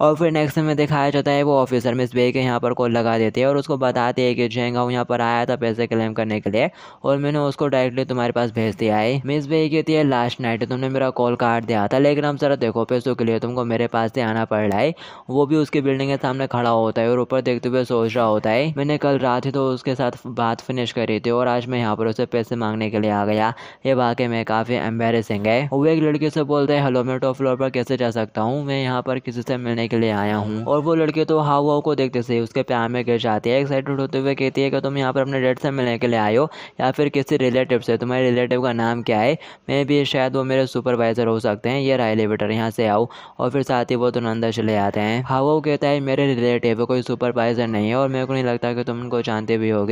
और फिर नेक्स्ट में दिखाया जाता है वो ऑफिसर मिस बे के यहाँ पर कॉल लगा देते हैं और उसको बताते हैं कि जेंगाऊ यहाँ पर आया था पैसे क्लेम करने के लिए और मैंने उसको डायरेक्टली तुम्हारे पास भेज दिया है मिस बे कहती है लास्ट नाइट तुमने मेरा कॉल काट दिया था लेकिन हम सर देखो पैसों के लिए तुमको मेरे पास से आना पड़ रहा है वो भी उसकी बिल्डिंग के सामने खड़ा होता है और ऊपर देखते हुए सोच रहा होता है मैंने कल रात ही तो उसके साथ बात फिनिश करी थी और आज मैं यहाँ पर उसे पैसे मांगने के लिए आ गया ये वाकई में काफ़ी एम्बेरसिंग है वो एक लड़की से बोलते हैं हेलो मैं टॉप फ्लोर पर कैसे जा सकता हूँ मैं यहाँ पर किसी से मिलने करने के लिए आया हाँ, हूँ और वो लड़के तो हाव हाव को देखते से उसके प्यार में गिर जाती है एक्साइटेड होते हुए कहती है कि तुम यहाँ पर अपने डेड से मिलने के लिए आयो या फिर किसी रिलेटिव से तुम्हारे रिलेटिव का नाम क्या है मे भी शायद वो मेरे सुपरवाइज़र हो सकते हैं ये रहा एलिवेटर यहाँ से आओ और फिर साथ ही वो तुम तो अंदर चले आते हैं हाव कहता है मेरे रिलेटिव कोई सुपरवाइज़र नहीं है और मेरे को नहीं लगता कि तुम उनको जानते भी हो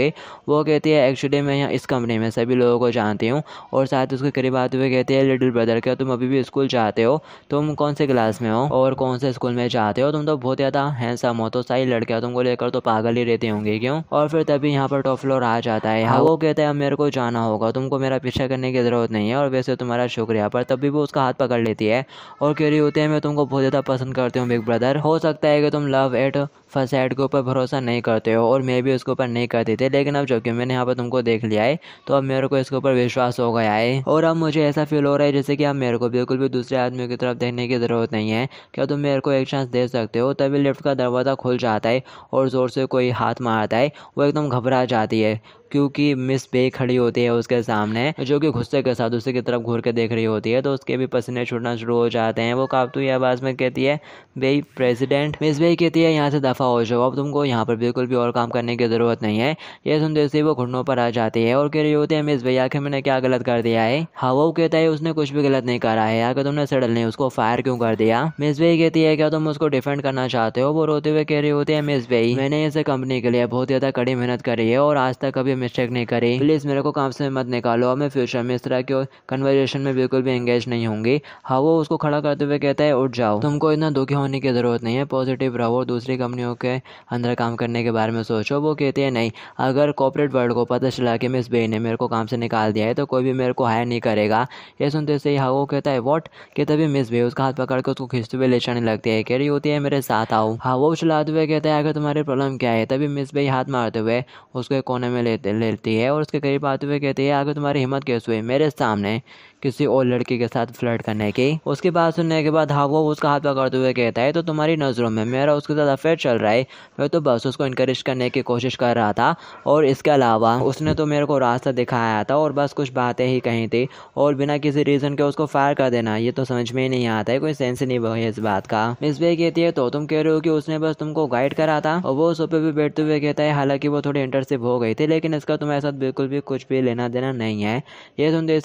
वो कहती है एक्चुअली मैं यहाँ इस कंपनी में सभी लोगों को जानती हूँ और साथ उसके करीब आते हुए कहती है लिटिल ब्रदर क्या तुम अभी भी स्कूल जाते हो तुम कौन से क्लास में हो और कौन से स्कूल में जा चाहते हो तुम तो बहुत ज़्यादा हैंसम हो तो सही लड़के हो तुमको लेकर तो पागल ही रहते होंगे क्यों और फिर तभी यहाँ पर टॉप फ्लोर आ जाता है हाँ। वो कहते हैं मेरे को जाना होगा तुमको मेरा पीछा करने की ज़रूरत नहीं है और वैसे तुम्हारा शुक्रिया पर तभी वो उसका हाथ पकड़ लेती है और कह रही होती है मैं तुमको बहुत ज़्यादा पसंद करती हूँ बिग ब्रदर हो सकता है कि तुम लव एट फसैड के ऊपर भरोसा नहीं करते हो और मैं भी उसके ऊपर नहीं करती थी लेकिन अब जबकि मैंने यहाँ पर तुमको देख लिया है तो अब मेरे को इसके ऊपर विश्वास हो गया है और अब मुझे ऐसा फील हो रहा है जैसे कि अब मेरे को बिल्कुल भी दूसरे आदमी की तरफ देखने की ज़रूरत नहीं है क्या तुम मेरे को एक चांस दे सकते हो तभी लिफ्ट का दरवाज़ा खुल जाता है और ज़ोर से कोई हाथ मारता है वो एकदम घबरा जाती है क्योंकि मिस बे खड़ी होती है उसके सामने जो कि गुस्से के साथ उसी की तरफ घूर के देख रही होती है तो उसके भी पसीने छूटना शुरू हो जाते हैं वो काबतू आवाज़ में कहती है बे प्रेसिडेंट मिस बे कहती है यहाँ से दफ़ा का हो जाओ अब तुमको यहाँ पर बिल्कुल भी और काम करने की ज़रूरत नहीं है ये सुनते से वो घुटनों पर आ जाते हैं और कह रही होती है मिस भैया आखिर मैंने क्या गलत कर दिया है हवा हाँ, कहता है उसने कुछ भी गलत नहीं करा है आखिर तुमने सड़ल नहीं उसको फायर क्यों कर दिया मिस भाई कहती है क्या तुम उसको डिफेंड करना चाहते हो वो रोते हुए कह रही होती है मिस भाई मैंने इसे कंपनी के लिए बहुत ज़्यादा कड़ी मेहनत करी है और आज तक कभी मिस्टेक नहीं करी प्लीज़ मेरे को काम से मत निकालो मैं फ्यूचर में इस तरह के कन्वर्जेशन में बिल्कुल भी एंगेज नहीं होंगी हवा हाँ, उसको खड़ा करते हुए कहता है उठ जाओ तुमको इतना दुखी होने की जरूरत नहीं है पॉजिटिव रहो और दूसरी कंपनियों के अंदर काम करने के बारे में सोचो वो कहते हैं नहीं अगर कॉपरेट वर्ल्ड को पता चला कि मिस बे ने मेरे को काम से निकाल दिया है तो कोई भी मेरे को हायर नहीं करेगा ये सुनते से हाँ वो कहता है वॉट कि तभी मिस बे उसका हाथ पकड़ के उसको खींचते हुए ले चलने लगते है कह रही होती है मेरे साथ आओ हाँ वो चलाते हुए कहते हैं अगर तुम्हारी प्रॉब्लम क्या है तभी मिस बे हाथ मारते हुए उसको कोने में लेते लेती है और उसके करीब आते हुए कहते हैं अगर तुम्हारी हिम्मत कैसे हुई मेरे सामने किसी और लड़की के साथ फ्लर्ट करने की उसकी बात सुनने के बाद हाँ, वो उसका हाथ पकड़ते हुए कहता है तो तुम्हारी नज़रों में मेरा उसके साथ अफेयर चल रहा है मैं तो बस उसको इंकरेज करने की कोशिश कर रहा था और इसके अलावा उसने तो मेरे को रास्ता दिखाया था और बस कुछ बातें ही कही थी और बिना किसी रीज़न के उसको फायर कर देना ये तो समझ में ही नहीं आता है कोई सेंस नहीं है इस बात का मिस बे कहती है तो तुम कह रहे हो कि उसने बस तुमको गाइड करा था और वो सोफे पे बैठते हुए कहता है हालांकि वो थोड़ी इंटरसिप हो गई थी लेकिन इसका तुम्हारे साथ बिल्कुल भी कुछ भी लेना देना नहीं है ये सुनते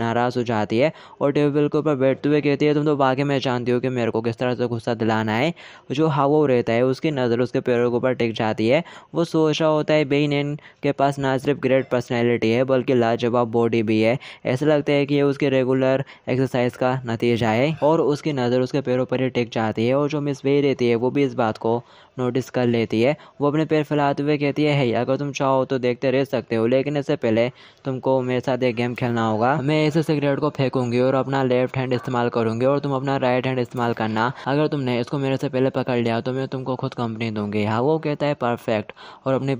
नाराज उदास हो जाती है और टेबल के ऊपर बैठते हुए कहती है तुम तो वाकई में जानती हो कि मेरे को किस तरह से गुस्सा दिलाना है जो हवा रहता है उसकी नज़र उसके पैरों के ऊपर टिक जाती है वो सोच रहा होता है बेन के पास ना सिर्फ ग्रेट पर्सनैलिटी है बल्कि लाजवाब बॉडी भी है ऐसा लगता है कि ये उसके रेगुलर एक्सरसाइज का नतीजा है और उसकी नज़र उसके पैरों पर ही टिक जाती है और जो मिस वे रहती है वो भी इस बात को नोटिस कर लेती है वो अपने पैर फैलाते हुए कहती है hey, अगर तुम चाहो तो देखते रह सकते हो लेकिन इससे पहले तुमको मेरे साथ एक गेम खेलना होगा मैं ऐसे ग्रेड को फेंकूंगी और अपना लेफ्ट हैंड इस्तेमाल करूंगी और तुम अपना राइट हैंड इस्तेमाल करना अगर तुमने इसको मेरे से पहले पकड़ लिया तो मैं तुमको खुद कंपनी दूंगी हाँ वो कहता है परफेक्ट और अपनी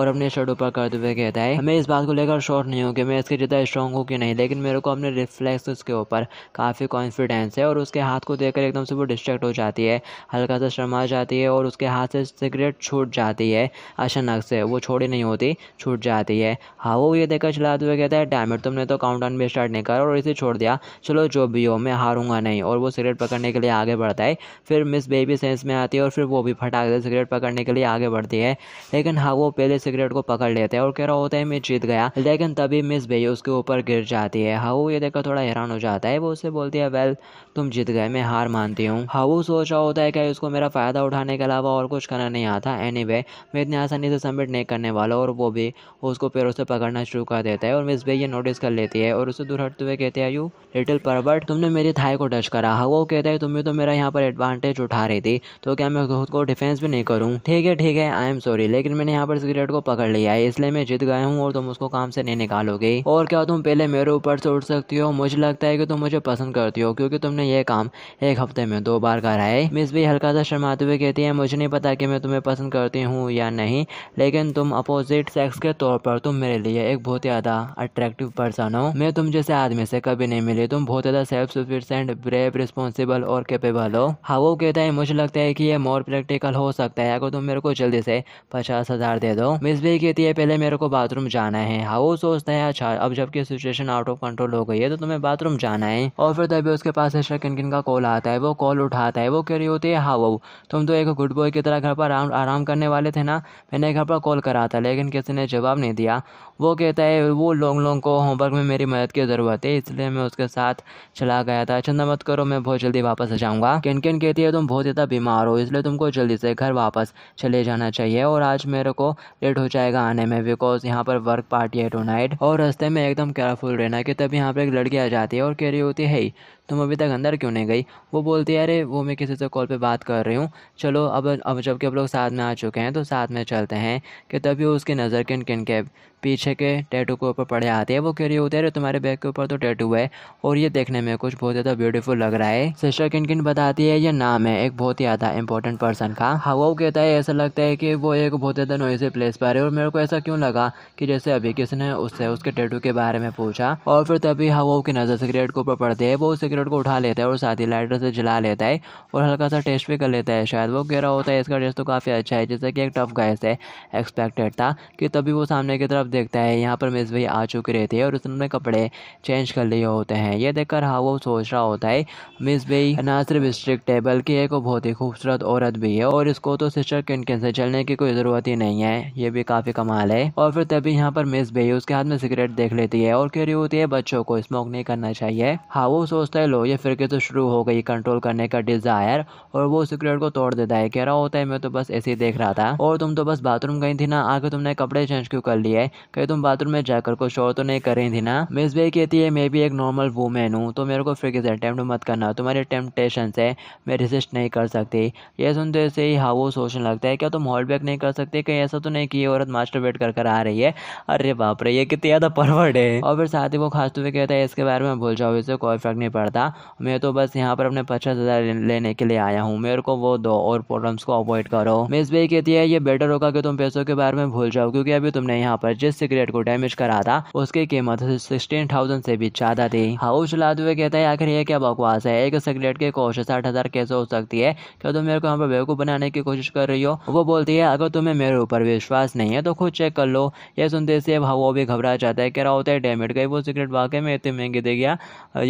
और अपने शर्ट ऊपर करते हुए कहता है मैं इस बात को लेकर शोर नहीं हूँ कि मैं इसके जितना स्ट्रॉन्ग हूँ कि नहीं लेकिन मेरे को अपने रिफ्लेक्स के ऊपर काफ़ी कॉन्फिडेंस है और उसके हाथ को देखकर एकदम से वो डिस्ट्रैक्ट हो जाती है हल्का सा शर्मा जाती है और उसके हाथ से सिगरेट छूट जाती है अचानक से वो छोड़ी नहीं होती छूट जाती है हाँ वो ये देखकर चलाते हुए कहता है डैमेट तुमने तो काउंट भी स्टार्ट नहीं कर है और इसे छोड़ दिया चलो जो भी हो मैं हारूंगा नहीं और वो सिगरेट पकड़ने के लिए आगे बढ़ता है फिर मिस बेबी सेंस में आती है और फिर वो भी फटाक से सिगरेट पकड़ने के लिए आगे बढ़ती है लेकिन हाँ वो पहले सिगरेट को पकड़ लेते हैं और कह रहा होता है मैं जीत गया लेकिन तभी मिस बेबी उसके ऊपर गिर जाती है हाउ ये देखकर थोड़ा हैरान हो जाता है वो उससे बोलती है वेल तुम जीत गए मैं हार मानती हूँ हाउ सोच रहा होता है कि उसको मेरा फ़ायदा उठाने के अलावा और कुछ करना नहीं आता एनी anyway, मैं इतनी आसानी से सबमिट नहीं करने वाला और वो भी उसको पैरों से पकड़ना शुरू कर देता है और मिस बे ये नोटिस कर लेती है और उसे दूर हट करते हुए कहते हैं यू लिटिल परवर्ट तुमने मेरी थाई को टच करा हाँ, वो कहता है तुम्हें तो मेरा यहाँ पर एडवांटेज उठा रही थी तो क्या मैं खुद को डिफेंस भी नहीं करूँ ठीक है ठीक है आई एम सॉरी लेकिन मैंने यहाँ पर सिगरेट को पकड़ लिया है इसलिए मैं जीत गया हूँ और तुम उसको काम से नहीं निकालोगे और क्या तुम पहले मेरे ऊपर से उठ सकती हो मुझे लगता है कि तुम मुझे पसंद करती हो क्योंकि तुमने ये काम एक हफ्ते में दो बार करा है मिस भी हल्का सा शर्माते हुए कहती है मुझे नहीं पता कि मैं तुम्हें पसंद करती हूँ या नहीं लेकिन तुम अपोजिट सेक्स के तौर पर तुम मेरे लिए एक बहुत ज़्यादा अट्रैक्टिव पर्सन हो मैं तुम जैसे आदमी से कभी नहीं मिली तुम बहुत ज़्यादा सेल्फ सफिशेंट ब्रेव रिस्पॉन्सिबल और कैपेबल हो हाँ वो कहता है मुझे लगता है कि ये मोर प्रैक्टिकल हो सकता है अगर तुम मेरे को जल्दी से पचास हज़ार दे दो मिस भी कहती है पहले मेरे को बाथरूम जाना है हाँ वो सोचता है अच्छा अब जबकि सिचुएशन आउट ऑफ कंट्रोल हो गई है तो तुम्हें बाथरूम जाना है और फिर तभी उसके पास किन किनकिन का कॉल आता है वो कॉल उठाता है वो कह रही होती है हाँ वो तुम तो एक गुड बॉय की तरह घर पर आराम करने वाले थे ना मैंने घर पर कॉल करा था लेकिन किसी ने जवाब नहीं दिया वो कहता है वो लोग लोगों को होमवर्क में मेरी मदद की ज़रूरत है इसलिए मैं उसके साथ चला गया था चंदा मत करो मैं बहुत जल्दी वापस आ जाऊँगा किन किन कहती है तुम बहुत ज़्यादा बीमार हो इसलिए तुमको जल्दी से घर वापस चले जाना चाहिए और आज मेरे को लेट हो जाएगा आने में बिकॉज यहाँ पर वर्क पार्टी है टू और रास्ते में एकदम केयरफुल रहना कि तब यहाँ पर एक लड़की आ जाती है और कह रही होती है तुम अभी तक अंदर क्यों नहीं गई वो बोलती है अरे वो मैं किसी से कॉल पे बात कर रही हूँ चलो अब अब जबकि अब लोग साथ में आ चुके हैं तो साथ में चलते हैं कि तभी उसकी नज़र किन किन के पीछे के टैटू के ऊपर पड़े आते हैं वो कह रही है अरे तुम्हारे बैग के ऊपर तो टैटू है और ये देखने में कुछ बहुत ज़्यादा ब्यूटीफुल लग रहा है सिस्टर किन किन बताती है ये नाम है एक बहुत ही ज़्यादा इंपॉर्टेंट पर्सन का हवाओ कहता है ऐसा लगता है कि वो एक बहुत ज़्यादा नोइजी प्लेस पर है और मेरे को ऐसा क्यों लगा कि जैसे अभी किसी ने उससे उसके टैटू के बारे में पूछा और फिर तभी हवाओ की नज़र सिगरेट के ऊपर पड़ती है वो सिगरेट सिगरेट को उठा लेता है और साथ ही लाइटर से जला लेता है और हल्का सा टेस्ट भी कर लेता है शायद वो कह रहा होता है इसका टेस्ट तो काफ़ी अच्छा है जैसे कि एक टफ गाय से एक्सपेक्टेड था कि तभी वो सामने की तरफ देखता है यहाँ पर मिस भाई आ चुकी रहती है और उसने कपड़े चेंज कर लिए होते हैं ये देखकर हाँ वो सोच रहा होता है मिस भाई ना सिर्फ स्ट्रिक्ट है बल्कि एक बहुत ही खूबसूरत औरत भी है और इसको तो सिस्टर किन किन से चलने की कोई ज़रूरत ही नहीं है ये भी काफ़ी कमाल है और फिर तभी यहाँ पर मिस भाई उसके हाथ में सिगरेट देख लेती है और कह रही होती है बच्चों को स्मोक नहीं करना चाहिए हाँ वो सोचता है हो ये फिर के तो शुरू हो गई कंट्रोल करने का डिज़ायर और वो सिगरेट को तोड़ देता है कह रहा होता है मैं तो बस ऐसे ही देख रहा था और तुम तो बस बाथरूम गई थी ना आके तुमने कपड़े चेंज क्यों कर लिए कहीं तुम बाथरूम में जाकर को शोर तो नहीं कर रही थी ना मिस बे कहती है मैं भी एक नॉर्मल वूमेन हूँ तो मेरे को फिर किसी अटैम्प्ट मत करना तुम्हारे टेम्पटेशन से मैं रिजिस्ट नहीं कर सकती ये सुनते से ही हावो सोचने लगता है क्या तुम हॉल्ड बैक नहीं कर सकते कहीं ऐसा तो नहीं कि औरत मास्टर वेट कर आ रही है अरे बाप रे ये कितनी ज़्यादा परवर्ड है और फिर साथ ही वो खास तुम्हें तो कहता है इसके बारे में भूल जाओ इसे कोई फर्क नहीं पड़ता था मैं तो बस यहाँ पर अपने पचास हज़ार लेने के लिए आया हूँ मेरे को वो दो और प्रॉब्लम्स को अवॉइड करो मिस भाई कहती है ये बेटर होगा कि तुम पैसों के बारे में भूल जाओ क्योंकि अभी तुमने यहाँ पर जिस सिगरेट को डैमेज करा था उसकी कीमत सिक्सटीन थाउजेंड से भी ज़्यादा थी हाउस चलाते हुए कहता है आखिर ये क्या बकवास है एक सिगरेट की कोशिश साठ हज़ार कैसे हो सकती है क्या तुम मेरे को यहाँ पर बेवकूफ़ बनाने की कोशिश कर रही हो वो बोलती है अगर तुम्हें मेरे ऊपर विश्वास नहीं है तो खुद चेक कर लो ये सुनते से भाव हाँ, वो भी घबरा जाता है कह रहा होता है डैमेज गई वो सिगरेट वाकई में इतनी महंगी दे गया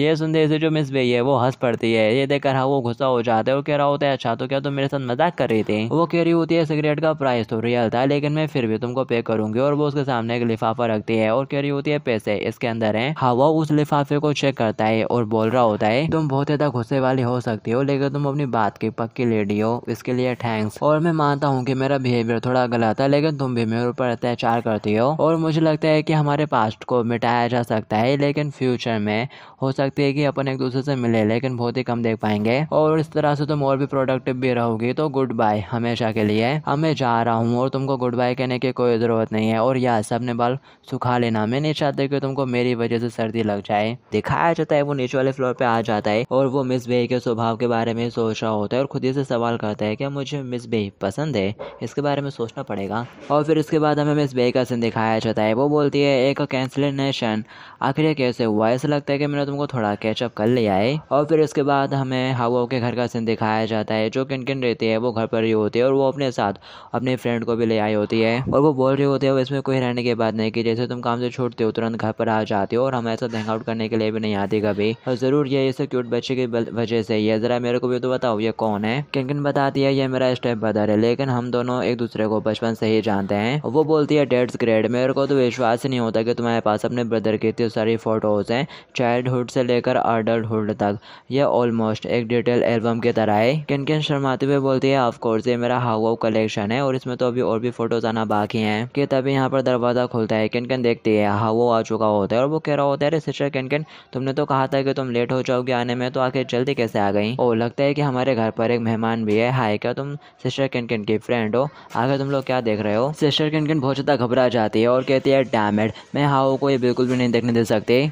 ये सुनते से जो मिस भी है वो हंस पड़ती है ये देखकर हाँ वो गुस्सा हो जाता है वो कह रहा होता है अच्छा तो क्या तुम मेरे साथ मजाक कर रहे थे वो कह रही होती है सिगरेट का प्राइस तो रियल था लेकिन मैं फिर भी तुमको पे करूंगी और वो उसके सामने एक लिफाफा रखती है और कह रही होती है पैसे इसके अंदर है हवा हाँ, उस लिफाफे को चेक करता है और बोल रहा होता है तुम बहुत ज्यादा गुस्से वाली हो सकती हो लेकिन तुम अपनी बात की पक्की लेडी हो इसके लिए थैंक्स और मैं मानता हूँ कि मेरा बिहेवियर थोड़ा गलत है लेकिन तुम भी मेरे ऊपर अत्याचार करती हो और मुझे लगता है कि हमारे पास्ट को मिटाया जा सकता है लेकिन फ्यूचर में हो सकती है कि अपन एक एक दूसरे से मिले लेकिन बहुत ही कम देख पाएंगे और इस तरह से तुम और भी प्रोडक्टिव भी रहोगी तो गुड बाय हमेशा के लिए अब मैं जा रहा हूँ और तुमको गुड बाय कहने की कोई ज़रूरत नहीं है और या अपने बाल सुखा लेना मैं नहीं चाहते कि तुमको मेरी वजह से सर्दी लग जाए दिखाया जाता है वो नीचे वाले फ्लोर पे आ जाता है और वो मिस बेई के स्वभाव के बारे में सोच रहा होता है और खुद ही से सवाल करता है क्या मुझे मिस बेई पसंद है इसके बारे में सोचना पड़ेगा और फिर इसके बाद हमें मिस बेई का सीन दिखाया जाता है वो बोलती है एक कैंसिलेशन आखिर कैसे हुआ ऐसा लगता है कि मैंने तुमको थोड़ा कैचअप कर घर ले आए और फिर उसके बाद हमें हवाओ के घर का सीन दिखाया जाता है जो किन किन रहती है वो घर पर ही होती है और वो अपने साथ अपने फ्रेंड को भी ले आई होती है और वो बोल रही होती है इसमें कोई रहने की बात नहीं कि जैसे तुम काम से छूटते हो तुरंत घर पर आ जाते हो और हमारे साथ हैंग आउट करने के लिए भी नहीं आती कभी और ज़रूर ये इस क्यूट बच्चे की वजह से ही है ज़रा मेरे को भी तो बताओ ये कौन है किन किन बताती है ये मेरा स्टेप ब्रदर है लेकिन हम दोनों एक दूसरे को बचपन से ही जानते हैं वो बोलती है डेड्स ग्रेड मेरे को तो विश्वास ही नहीं होता कि तुम्हारे पास अपने ब्रदर की इतनी सारी फोटोज़ हैं चाइल्डहुड से लेकर अडल्ट थर्ड होल्ड तक यह ऑलमोस्ट एक डिटेल एल्बम की तरह है किन किन शर्माते हुए बोलती है ऑफकोर्स ये मेरा हाउ वाउ कलेक्शन है और इसमें तो अभी और भी फोटोज आना बाकी हैं कि तभी यहाँ पर दरवाज़ा खुलता है किन किन देखती है हाउ आ चुका होता है और वो कह रहा होता है अरे सिस्टर किन किन तुमने तो कहा था कि तुम लेट हो जाओगे आने में तो आखिर जल्दी कैसे आ गई और लगता है कि हमारे घर पर एक मेहमान भी है हाई क्या तुम सिस्टर किन किन की फ्रेंड हो आगे तुम लोग क्या देख रहे हो सिस्टर किन किन बहुत ज़्यादा घबरा जाती है और कहती है डैमेड मैं हाउ को ये बिल्कुल भी नहीं देखने दे सकती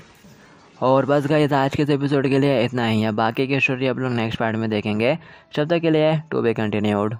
और बस गाइस आज के इस एपिसोड के लिए इतना ही है बाकी की स्टोरी आप लोग नेक्स्ट पार्ट में देखेंगे शब्द के लिए टू बी कंटिन्यूड